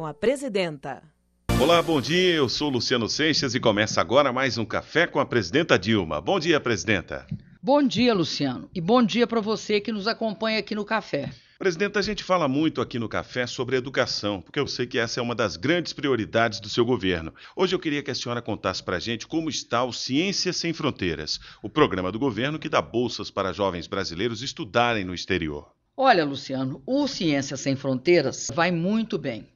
com a presidenta. Olá, bom dia. Eu sou Luciano Seixas e começa agora mais um Café com a presidenta Dilma. Bom dia, presidenta. Bom dia, Luciano, e bom dia para você que nos acompanha aqui no Café. Presidenta, a gente fala muito aqui no Café sobre educação, porque eu sei que essa é uma das grandes prioridades do seu governo. Hoje eu queria que a senhora contasse para a gente como está o Ciências Sem Fronteiras, o programa do governo que dá bolsas para jovens brasileiros estudarem no exterior. Olha, Luciano, o Ciências Sem Fronteiras vai muito bem.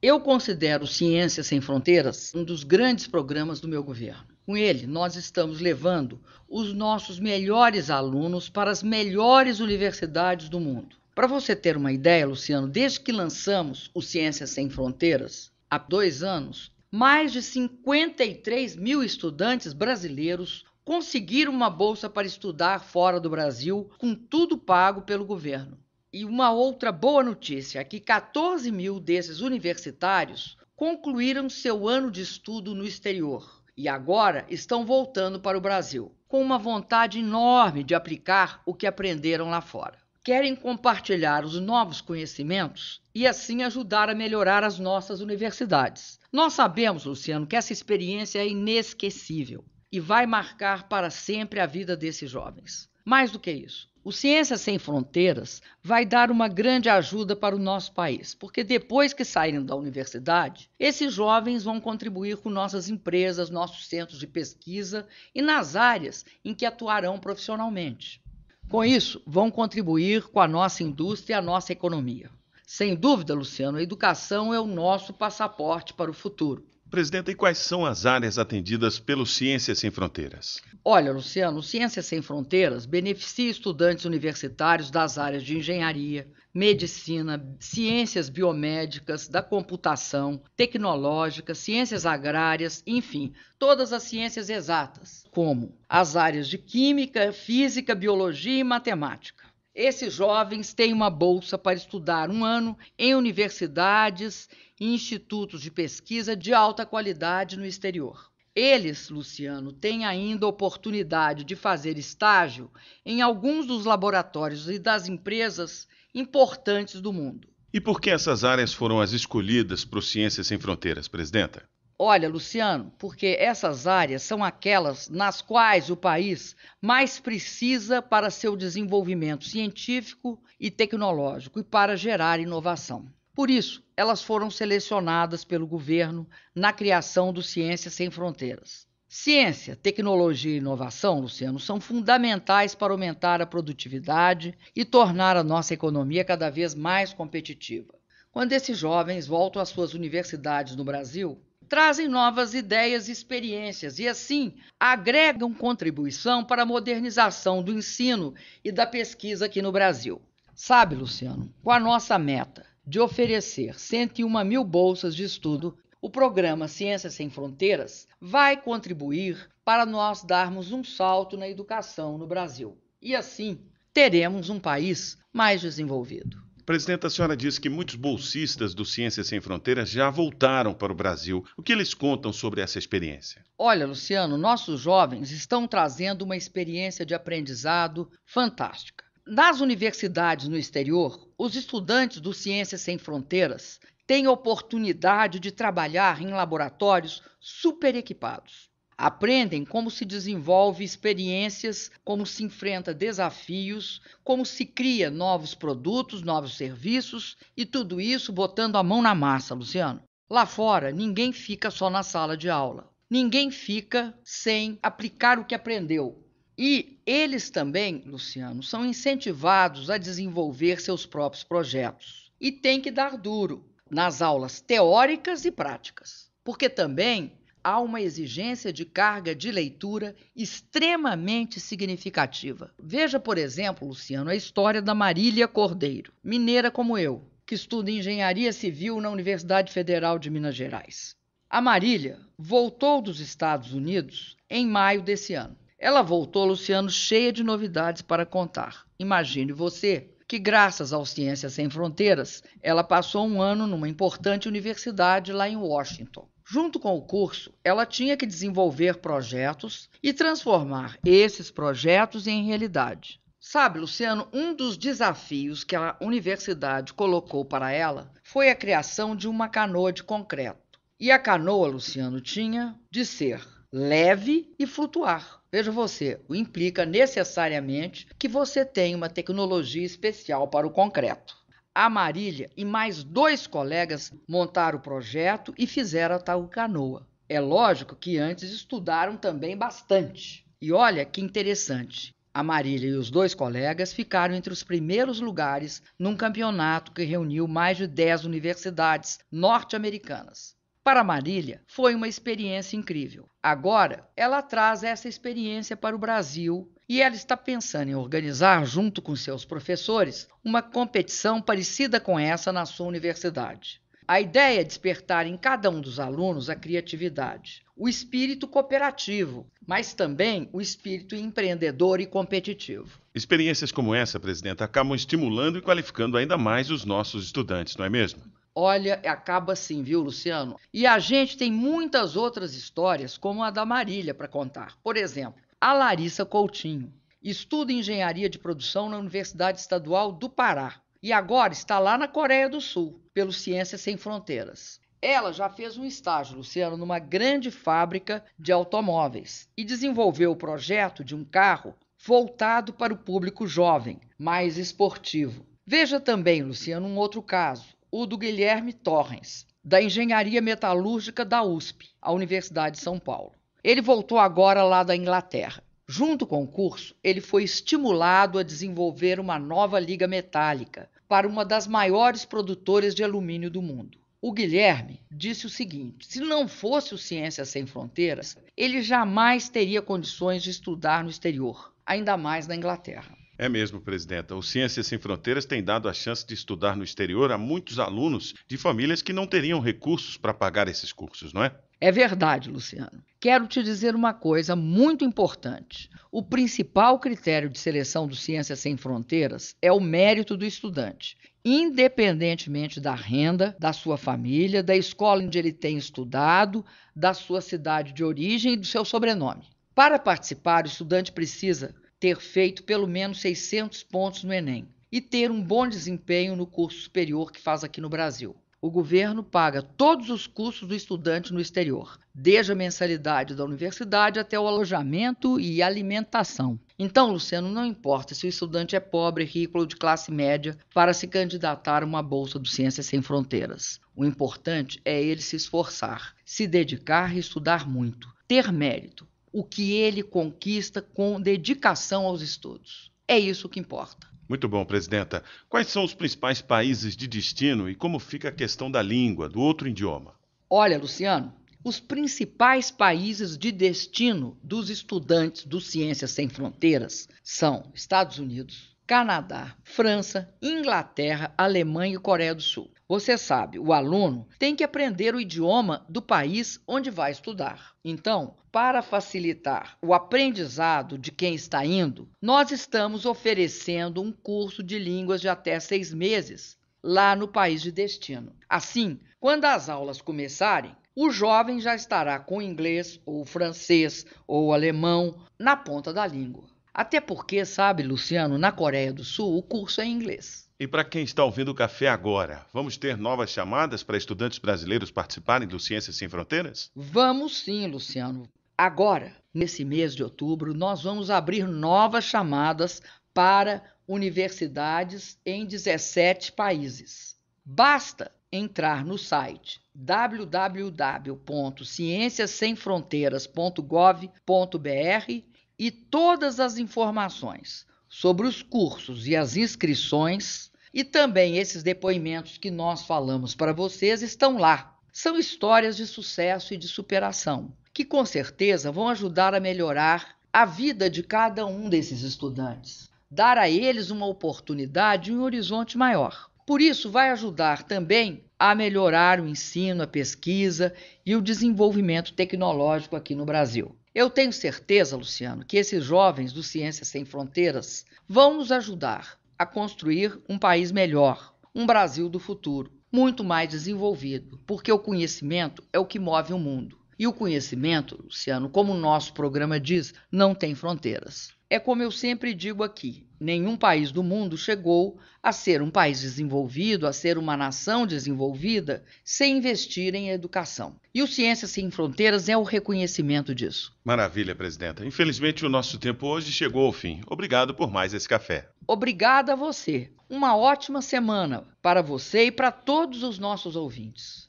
Eu considero Ciências Sem Fronteiras um dos grandes programas do meu governo. Com ele, nós estamos levando os nossos melhores alunos para as melhores universidades do mundo. Para você ter uma ideia, Luciano, desde que lançamos o Ciências Sem Fronteiras, há dois anos, mais de 53 mil estudantes brasileiros conseguiram uma bolsa para estudar fora do Brasil, com tudo pago pelo governo. E uma outra boa notícia é que 14 mil desses universitários concluíram seu ano de estudo no exterior e agora estão voltando para o Brasil, com uma vontade enorme de aplicar o que aprenderam lá fora. Querem compartilhar os novos conhecimentos e assim ajudar a melhorar as nossas universidades. Nós sabemos, Luciano, que essa experiência é inesquecível e vai marcar para sempre a vida desses jovens. Mais do que isso, o Ciências Sem Fronteiras vai dar uma grande ajuda para o nosso país, porque depois que saírem da universidade, esses jovens vão contribuir com nossas empresas, nossos centros de pesquisa e nas áreas em que atuarão profissionalmente. Com isso, vão contribuir com a nossa indústria e a nossa economia. Sem dúvida, Luciano, a educação é o nosso passaporte para o futuro. Presidenta, e quais são as áreas atendidas pelo Ciências Sem Fronteiras? Olha, Luciano, Ciências Sem Fronteiras beneficia estudantes universitários das áreas de engenharia, medicina, ciências biomédicas, da computação, tecnológicas, ciências agrárias, enfim, todas as ciências exatas, como as áreas de química, física, biologia e matemática. Esses jovens têm uma bolsa para estudar um ano em universidades e institutos de pesquisa de alta qualidade no exterior. Eles, Luciano, têm ainda oportunidade de fazer estágio em alguns dos laboratórios e das empresas importantes do mundo. E por que essas áreas foram as escolhidas para o Ciências Sem Fronteiras, presidenta? Olha, Luciano, porque essas áreas são aquelas nas quais o país mais precisa para seu desenvolvimento científico e tecnológico e para gerar inovação. Por isso, elas foram selecionadas pelo governo na criação do Ciência Sem Fronteiras. Ciência, tecnologia e inovação, Luciano, são fundamentais para aumentar a produtividade e tornar a nossa economia cada vez mais competitiva. Quando esses jovens voltam às suas universidades no Brasil, trazem novas ideias e experiências e, assim, agregam contribuição para a modernização do ensino e da pesquisa aqui no Brasil. Sabe, Luciano, com a nossa meta de oferecer 101 mil bolsas de estudo, o programa Ciências Sem Fronteiras vai contribuir para nós darmos um salto na educação no Brasil. E assim teremos um país mais desenvolvido. Presidenta, a senhora disse que muitos bolsistas do Ciências Sem Fronteiras já voltaram para o Brasil. O que eles contam sobre essa experiência? Olha, Luciano, nossos jovens estão trazendo uma experiência de aprendizado fantástica. Nas universidades no exterior, os estudantes do Ciências Sem Fronteiras têm oportunidade de trabalhar em laboratórios super equipados Aprendem como se desenvolve experiências, como se enfrenta desafios, como se cria novos produtos, novos serviços e tudo isso botando a mão na massa, Luciano. Lá fora, ninguém fica só na sala de aula. Ninguém fica sem aplicar o que aprendeu. E eles também, Luciano, são incentivados a desenvolver seus próprios projetos. E tem que dar duro nas aulas teóricas e práticas. Porque também há uma exigência de carga de leitura extremamente significativa. Veja, por exemplo, Luciano, a história da Marília Cordeiro, mineira como eu, que estuda engenharia civil na Universidade Federal de Minas Gerais. A Marília voltou dos Estados Unidos em maio desse ano. Ela voltou, Luciano, cheia de novidades para contar. Imagine você que, graças ao Ciências Sem Fronteiras, ela passou um ano numa importante universidade lá em Washington. Junto com o curso, ela tinha que desenvolver projetos e transformar esses projetos em realidade. Sabe, Luciano, um dos desafios que a universidade colocou para ela foi a criação de uma canoa de concreto. E a canoa, Luciano, tinha de ser leve e flutuar. Veja você, implica necessariamente que você tem uma tecnologia especial para o concreto. A Marília e mais dois colegas montaram o projeto e fizeram a canoa. É lógico que antes estudaram também bastante. E olha que interessante. A Marília e os dois colegas ficaram entre os primeiros lugares num campeonato que reuniu mais de 10 universidades norte-americanas. Para Marília, foi uma experiência incrível. Agora, ela traz essa experiência para o Brasil e ela está pensando em organizar, junto com seus professores, uma competição parecida com essa na sua universidade. A ideia é despertar em cada um dos alunos a criatividade, o espírito cooperativo, mas também o espírito empreendedor e competitivo. Experiências como essa, presidenta, acabam estimulando e qualificando ainda mais os nossos estudantes, não é mesmo? Olha, acaba assim, viu, Luciano? E a gente tem muitas outras histórias, como a da Marília, para contar. Por exemplo, a Larissa Coutinho. Estuda engenharia de produção na Universidade Estadual do Pará e agora está lá na Coreia do Sul, pelo Ciências Sem Fronteiras. Ela já fez um estágio, Luciano, numa grande fábrica de automóveis e desenvolveu o projeto de um carro voltado para o público jovem, mais esportivo. Veja também, Luciano, um outro caso, o do Guilherme Torres, da Engenharia Metalúrgica da USP, a Universidade de São Paulo. Ele voltou agora lá da Inglaterra. Junto com o curso, ele foi estimulado a desenvolver uma nova liga metálica para uma das maiores produtoras de alumínio do mundo. O Guilherme disse o seguinte: se não fosse o Ciências Sem Fronteiras, ele jamais teria condições de estudar no exterior, ainda mais na Inglaterra. É mesmo, presidenta. O Ciências Sem Fronteiras tem dado a chance de estudar no exterior a muitos alunos de famílias que não teriam recursos para pagar esses cursos, não é? É verdade, Luciano. Quero te dizer uma coisa muito importante. O principal critério de seleção do Ciências Sem Fronteiras é o mérito do estudante, independentemente da renda, da sua família, da escola onde ele tem estudado, da sua cidade de origem e do seu sobrenome. Para participar, o estudante precisa ter feito pelo menos 600 pontos no Enem e ter um bom desempenho no curso superior que faz aqui no Brasil. O governo paga todos os custos do estudante no exterior, desde a mensalidade da universidade até o alojamento e alimentação. Então, Luciano, não importa se o estudante é pobre, rico ou de classe média para se candidatar a uma bolsa do Ciências Sem Fronteiras. O importante é ele se esforçar, se dedicar e estudar muito, ter mérito, o que ele conquista com dedicação aos estudos. É isso que importa. Muito bom, presidenta. Quais são os principais países de destino e como fica a questão da língua, do outro idioma? Olha, Luciano, os principais países de destino dos estudantes do Ciências Sem Fronteiras são Estados Unidos, Canadá, França, Inglaterra, Alemanha e Coreia do Sul. Você sabe, o aluno tem que aprender o idioma do país onde vai estudar. Então, para facilitar o aprendizado de quem está indo, nós estamos oferecendo um curso de línguas de até seis meses lá no país de destino. Assim, quando as aulas começarem, o jovem já estará com o inglês ou francês ou alemão na ponta da língua. Até porque, sabe, Luciano, na Coreia do Sul o curso é em inglês. E para quem está ouvindo o café agora, vamos ter novas chamadas para estudantes brasileiros participarem do Ciências Sem Fronteiras? Vamos sim, Luciano. Agora, nesse mês de outubro, nós vamos abrir novas chamadas para universidades em 17 países. Basta entrar no site www.cienciasemfronteiras.gov.br e todas as informações sobre os cursos e as inscrições, e também esses depoimentos que nós falamos para vocês estão lá. São histórias de sucesso e de superação, que com certeza vão ajudar a melhorar a vida de cada um desses estudantes, dar a eles uma oportunidade e um horizonte maior. Por isso, vai ajudar também a melhorar o ensino, a pesquisa e o desenvolvimento tecnológico aqui no Brasil. Eu tenho certeza, Luciano, que esses jovens do Ciências Sem Fronteiras vão nos ajudar a construir um país melhor, um Brasil do futuro, muito mais desenvolvido, porque o conhecimento é o que move o mundo. E o conhecimento, Luciano, como o nosso programa diz, não tem fronteiras. É como eu sempre digo aqui: nenhum país do mundo chegou a ser um país desenvolvido, a ser uma nação desenvolvida, sem investir em educação. E o Ciência Sem Fronteiras é o reconhecimento disso. Maravilha, presidenta. Infelizmente, o nosso tempo hoje chegou ao fim. Obrigado por mais esse café. Obrigada a você. Uma ótima semana para você e para todos os nossos ouvintes.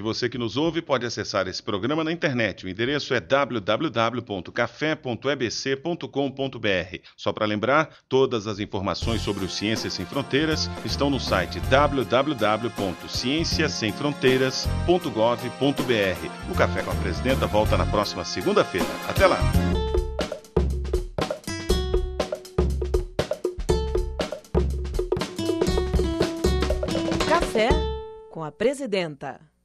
E você que nos ouve pode acessar esse programa na internet. O endereço é www.café.ebc.com.br. Só para lembrar, todas as informações sobre o Ciências Sem Fronteiras estão no site www.cienciassemfronteiras.gov.br. O Café com a Presidenta volta na próxima segunda-feira. Até lá! Café com a Presidenta.